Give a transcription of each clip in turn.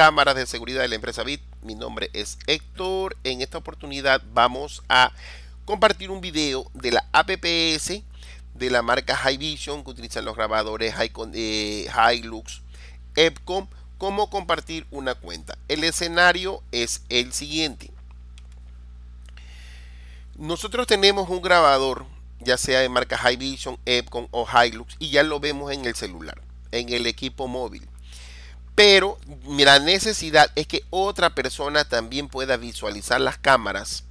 cámaras de seguridad de la empresa BIT. Mi nombre es Héctor. En esta oportunidad vamos a compartir un video de la APPS de la marca High Vision que utilizan los grabadores eh, Hilux, Epcom, cómo compartir una cuenta. El escenario es el siguiente. Nosotros tenemos un grabador, ya sea de marca High Vision, Epcom o Hilux, y ya lo vemos en el celular, en el equipo móvil pero la necesidad es que otra persona también pueda visualizar las cámaras.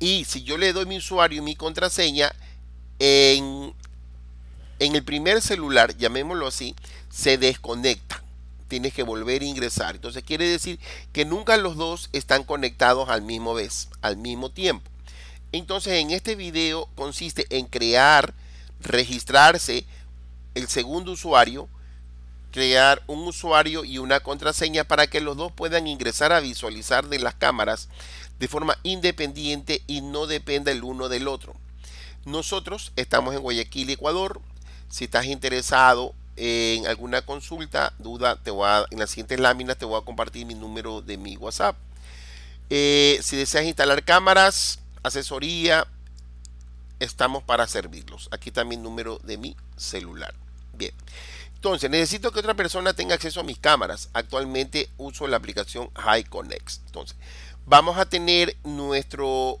Y si yo le doy mi usuario y mi contraseña, en, el primer celular, llamémoslo así, se desconecta. Tienes que volver a ingresar. Entonces quiere decir que nunca los dos están conectados al mismo vez, al mismo tiempo. Entonces en este video consiste en crear, registrarse el segundo usuario, crear un usuario y una contraseña para que los dos puedan ingresar a visualizar de las cámaras de forma independiente y no dependa el uno del otro. Nosotros estamos en Guayaquil, Ecuador. Si estás interesado en alguna consulta, duda, te voy en las siguientes láminas te voy a compartir mi número de mi WhatsApp. Eh, si deseas instalar cámaras, asesoría, estamos para servirlos. Aquí está mi número de mi celular. Bien. Entonces, necesito que otra persona tenga acceso a mis cámaras. Actualmente uso la aplicación HiConnect. Entonces, vamos a tener nuestro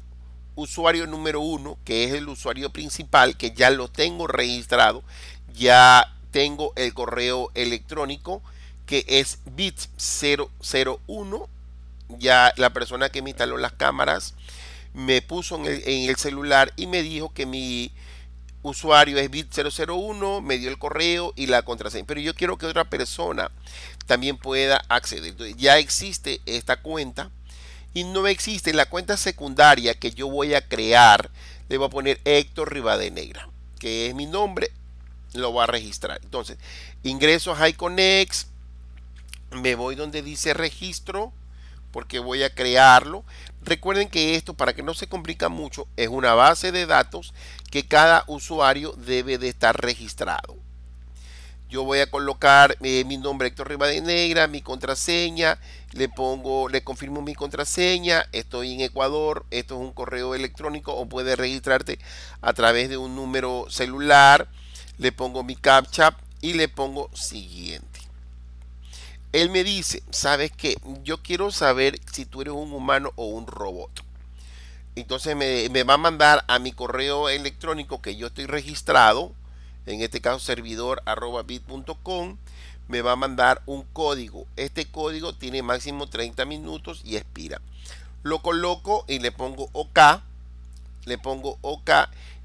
usuario número uno, que es el usuario principal, que ya lo tengo registrado. Ya tengo el correo electrónico que es bits 001 Ya la persona que me instaló las cámaras me puso en el celular y me dijo que mi usuario es bit001, me dio el correo y la contraseña, pero yo quiero que otra persona también pueda acceder. Entonces, ya existe esta cuenta y no existe la cuenta secundaria que yo voy a crear, le voy a poner Héctor Rivadeneira, que es mi nombre, lo va a registrar. Entonces, ingreso a HiConnex, me voy donde dice registro, porque voy a crearlo. Recuerden que esto, para que no se complica mucho, es una base de datos que cada usuario debe de estar registrado. Yo voy a colocar eh, mi nombre Héctor Negra, mi contraseña, le pongo, le confirmo mi contraseña, estoy en Ecuador, esto es un correo electrónico o puedes registrarte a través de un número celular, le pongo mi captcha y le pongo siguiente él me dice, ¿sabes qué? Yo quiero saber si tú eres un humano o un robot. Entonces me, va a mandar a mi correo electrónico que yo estoy registrado, en este caso servidor bit.com, me va a mandar un código. Este código tiene máximo 30 minutos y expira. Lo coloco y le pongo OK. Le pongo OK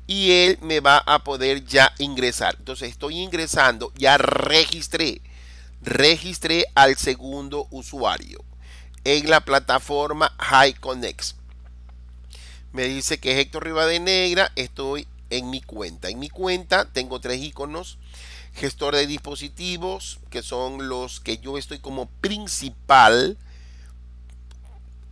y él me va a poder ya ingresar. Entonces estoy ingresando, ya registré registré al segundo usuario en la plataforma Connect. Me dice que es Héctor Rivadenegra, estoy en mi cuenta. En mi cuenta tengo tres iconos, gestor de dispositivos, que son los que yo estoy como principal,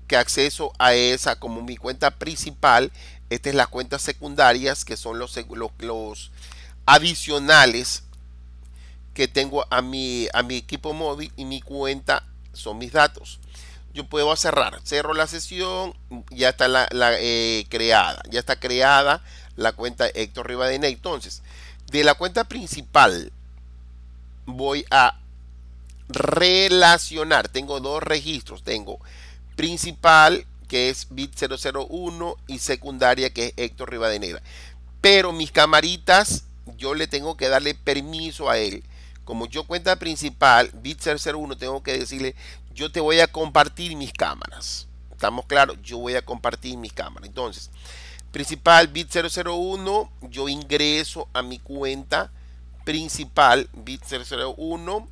que acceso a esa como mi cuenta principal. Esta es las cuentas secundarias, que son los, los, los adicionales que tengo a mi, a mi equipo móvil y mi cuenta son mis datos. Yo puedo cerrar, cerro la sesión, ya está la, eh, creada, ya está creada la cuenta Héctor Rivadene. Entonces, de la cuenta principal voy a relacionar, tengo dos registros, tengo principal que es bit 001 y secundaria que es Héctor Rivadeneira. Pero mis camaritas yo le tengo que darle permiso a él como yo cuenta principal, Bit001, tengo que decirle, yo te voy a compartir mis cámaras. ¿Estamos claros? Yo voy a compartir mis cámaras. Entonces, principal Bit001, yo ingreso a mi cuenta principal Bit001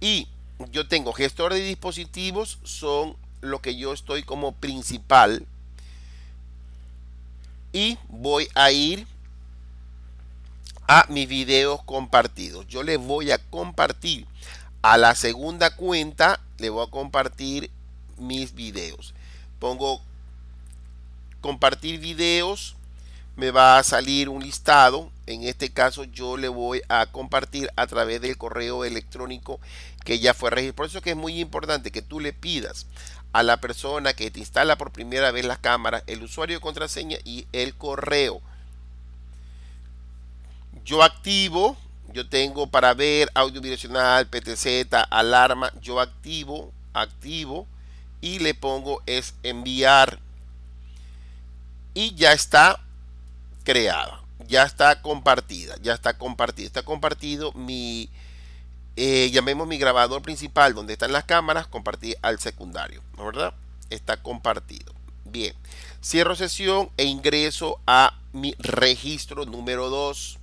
y yo tengo gestor de dispositivos, son lo que yo estoy como principal y voy a ir mis videos compartidos. Yo les voy a compartir a la segunda cuenta, le voy a compartir mis videos. Pongo compartir videos, me va a salir un listado. En este caso yo le voy a compartir a través del correo electrónico que ya fue registrado. Por eso que es muy importante que tú le pidas a la persona que te instala por primera vez las cámaras el usuario de contraseña y el correo yo activo, yo tengo para ver audio direccional, PTZ, alarma, yo activo, activo y le pongo es enviar y ya está creada, ya está compartida, ya está compartida, está compartido mi, eh, llamemos mi grabador principal donde están las cámaras, compartí al secundario, ¿no verdad? Está compartido. Bien, cierro sesión e ingreso a mi registro número 2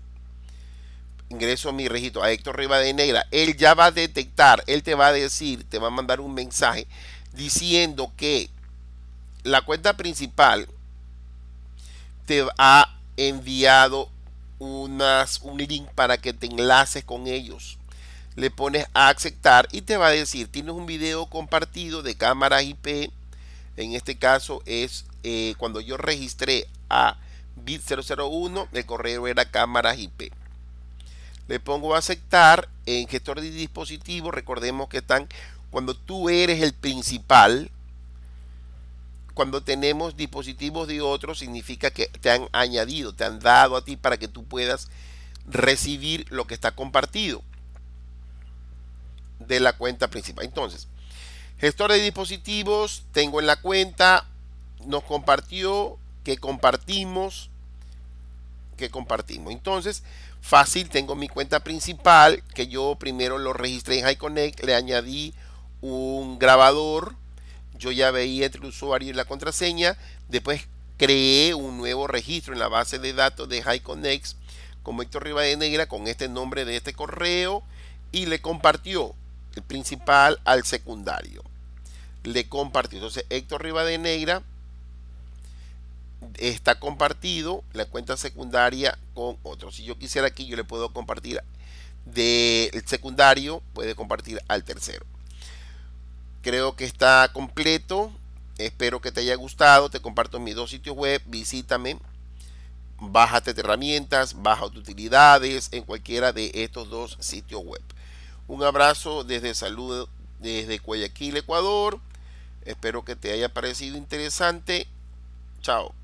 ingreso mi registro a Héctor Negra él ya va a detectar, él te va a decir, te va a mandar un mensaje diciendo que la cuenta principal te ha enviado unas, un link para que te enlaces con ellos. Le pones a aceptar y te va a decir, tienes un video compartido de cámara IP. En este caso es eh, cuando yo registré a BIT001, el correo era cámaras IP le pongo a aceptar en gestor de dispositivos recordemos que están cuando tú eres el principal cuando tenemos dispositivos de otros significa que te han añadido te han dado a ti para que tú puedas recibir lo que está compartido de la cuenta principal entonces gestor de dispositivos tengo en la cuenta nos compartió que compartimos que compartimos. Entonces, fácil, tengo mi cuenta principal, que yo primero lo registré en HiConnect, le añadí un grabador, yo ya veía entre el usuario y la contraseña, después creé un nuevo registro en la base de datos de HiConnect como Héctor Negra con este nombre de este correo y le compartió el principal al secundario. Le compartió. Entonces Héctor Negra está compartido la cuenta secundaria con otro. Si yo quisiera aquí, yo le puedo compartir del secundario, puede compartir al tercero. Creo que está completo. Espero que te haya gustado. Te comparto mis dos sitios web. Visítame. Bájate de herramientas, baja utilidades en cualquiera de estos dos sitios web. Un abrazo desde salud desde Guayaquil, Ecuador. Espero que te haya parecido interesante. Chao.